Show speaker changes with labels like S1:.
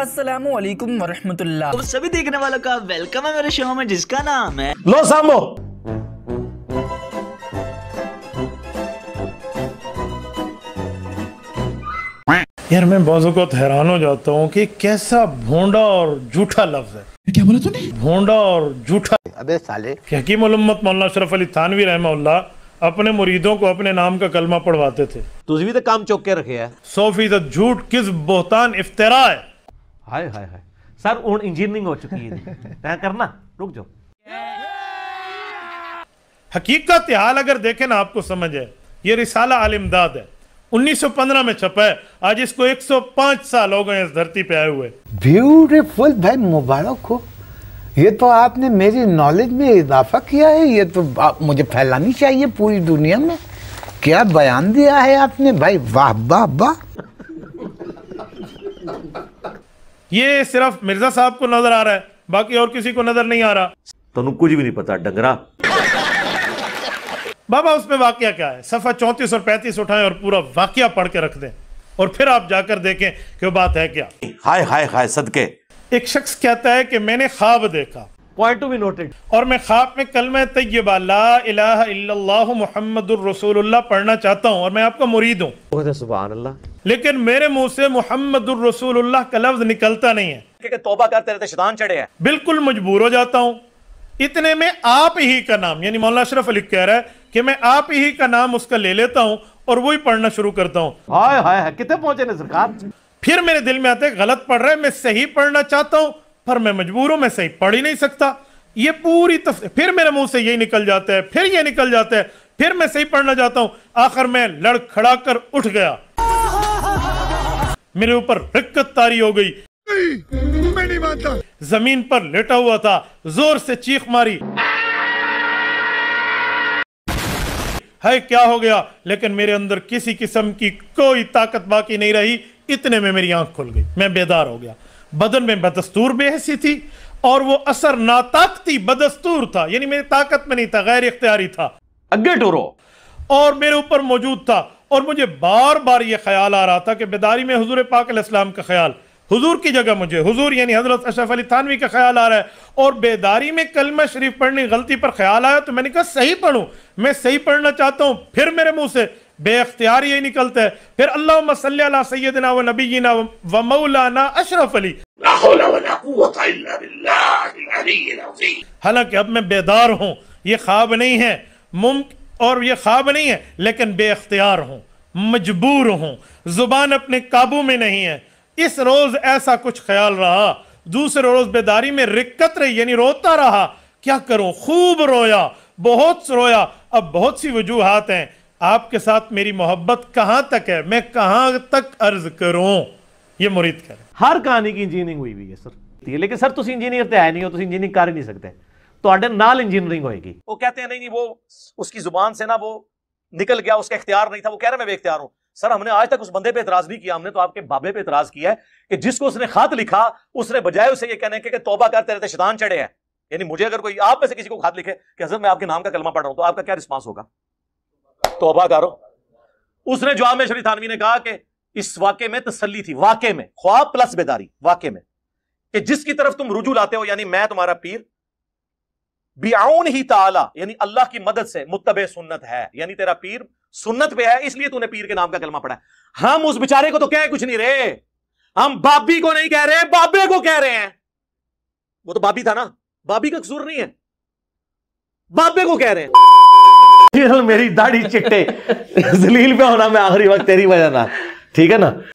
S1: असलम वरहमतुल्ला तो सभी देखने वालों का वेलकम है मेरे शो में जिसका नाम है
S2: लो सामो यार मैं बाजूकत तो हैरान हो जाता हूँ कि कैसा भोंडा और झूठा लफ्ज है क्या बोला तूने भोंडा और झूठा अबे साले हकीम उलम्मत मौलाना अशरफ अली थानवी रहमा अपने मुरीदों को अपने नाम का कलमा पढ़वाते थे तुझे भी तो काम चौके रखे है सौ फीसद झूठ किस बोहतान इफ्तरा है हाय हाय हाय सर हूँ इंजीनियरिंग हो चुकी है तय करना रुक जाओ हकीकत हाल अगर देखें ना आपको समझ है ये रिसाला आलिमदाद है 1915 में छपा है आज इसको 105 साल हो गए इस धरती पे आए हुए ब्यूटीफुल भाई मुबारक हो ये तो आपने मेरी नॉलेज में इजाफा किया है ये तो आप मुझे फैलानी चाहिए पूरी दुनिया में क्या बयान दिया है आपने भाई वाह वाह वाह ये सिर्फ मिर्जा साहब को नजर आ रहा है बाकी और किसी को नजर नहीं आ रहा तुम कुछ भी नहीं पता डंगरा बाबा उसमें वाक्य क्या है सफा चौंतीस और पैंतीस उठाएं और पूरा वाक्य पढ़ के रख दें और फिर आप जाकर देखें कि बात है क्या हाय
S1: हाय हाय सदके
S2: एक शख्स कहता है कि मैंने ख्वाब देखा पॉइंट टू बी नोटेड और मैं खाब में कल मैं तय्यबा पढ़ना चाहता हूँ और मैं आपका मुरीद हूँ
S1: तो सुबह
S2: लेकिन मेरे मुंह से मोहम्मद का लफ्ज निकलता नहीं है क्योंकि तोबा करते रहते शैतान चढ़े हैं बिल्कुल मजबूर हो जाता हूँ इतने में आप ही का नाम यानी मौलाना अशरफ अली कह रहा है कि मैं आप ही का नाम उसका ले लेता हूँ और वो ही पढ़ना शुरू करता हूँ कितने पहुंचे फिर मेरे दिल में आते गलत पढ़ रहा है मैं सही पढ़ना चाहता हूँ पर मैं मजबूर हूं मैं सही पढ़ ही नहीं सकता ये पूरी तफ फिर मेरे मुंह से यही निकल जाता है फिर ये निकल जाता है फिर मैं सही पढ़ना चाहता हूं आखिर मैं लड़ खड़ा कर उठ गया मेरे ऊपर रिक्कत तारी हो गई मैं नहीं मानता जमीन पर लेटा हुआ था जोर से चीख मारी है क्या हो गया लेकिन मेरे अंदर किसी किस्म की कोई ताकत बाकी नहीं रही इतने में मेरी आंख खुल गई मैं बेदार हो गया बदन में बदस्तूर बेहसी थी और वो असर नाताकती बदस्तूर था यानी मेरी ताकत में नहीं था गैर इख्तियारी था अगे टोरो और मेरे ऊपर मौजूद था और मुझे बार बार ये ख्याल आ रहा था कि बेदारी में हजूर पाक का ख्याल हुजूर की जगह मुझे हुजूर यानी हजरत अशरफ अली थानवी का ख्याल आ रहा है और बेदारी में कलमा शरीफ पढ़ने गलती पर ख्याल आया तो मैंने कहा सही पढ़ू मैं सही पढ़ना चाहता हूं फिर मेरे मुंह से बेअ्तियार यही निकलता है फिर अल्लाह मसल सैदना व नबीना व मौलाना अशरफ अली हालांकि अब मैं बेदार हूँ ये ख्वाब नहीं है मुम और ये ख्वाब नहीं है लेकिन अख्तियार हूँ मजबूर हूँ जुबान अपने काबू में नहीं है इस रोज ऐसा कुछ ख्याल रहा दूसरे रोज बेदारी में रिक्कत रही यानी रोता रहा क्या करूं खूब रोया बहुत रोया अब बहुत सी वजूहत हैं आपके साथ मेरी मोहब्बत कहां तक है मैं कहां तक अर्ज करूं ये मुरीद कर हर कहानी की ਕਹਾਣੀ ਦੀ
S1: ਇੰਜੀਨੀਅਰਿੰਗ है ਵੀ ਹੈ ਸਰ ਲੇਕਿਨ ਸਰ ਤੁਸੀਂ ਇੰਜੀਨੀਅਰ ਤੇ ਆਏ ਨਹੀਂ ਹੋ ਤੁਸੀਂ ਇੰਜੀਨੀਅਰਿੰਗ ਕਰ ਨਹੀਂ ਸਕਦੇ नाल इंजीनियरिंग होगी वो कहते हैं नहीं ਨਹੀਂ वो उसकी जुबान से ना वो निकल गया उसका इख्तियार नहीं था वो कह रहे मैं बेख्तियार हूं सर हमने आज तक उस बंदे पे इतराज नहीं किया हमने तो आपके बाबे पे इतराज किया है कि जिसको उसने खत लिखा उसने बजाय उसे ये कहने के कि तौबा करते रहते शैतान चढ़े हैं यानी मुझे अगर कोई आप में से किसी को खत लिखे कि हजरत मैं आपके नाम का कलमा पढ़ रहा हूं तो आपका क्या रिस्पांस होगा तोबा करो उसने जवाब में शरीफ थानवी ने कहा कि इस वाक्य में तसली थी वाक्य में ख्वाब प्लस बेदारी वाक्य में कि जिसकी तरफ तुम रुझू लाते हो यानी मैं तुम्हारा पीर बियाउन ही ताला यानी अल्लाह की मदद से मुतब सुन्नत है यानी तेरा पीर सुन्नत पे है इसलिए तूने पीर के नाम का कलमा पढ़ा हम उस बेचारे को तो कह कुछ नहीं रहे हम बाबी को नहीं कह रहे बाबे को कह रहे हैं वो तो बाबी था ना बाबी का कसूर नहीं है बाबे को कह रहे हैं मेरी दाढ़ी चिट्टे जलील पे होना मैं आखिरी वक्त तेरी वजह ना ठीक है ना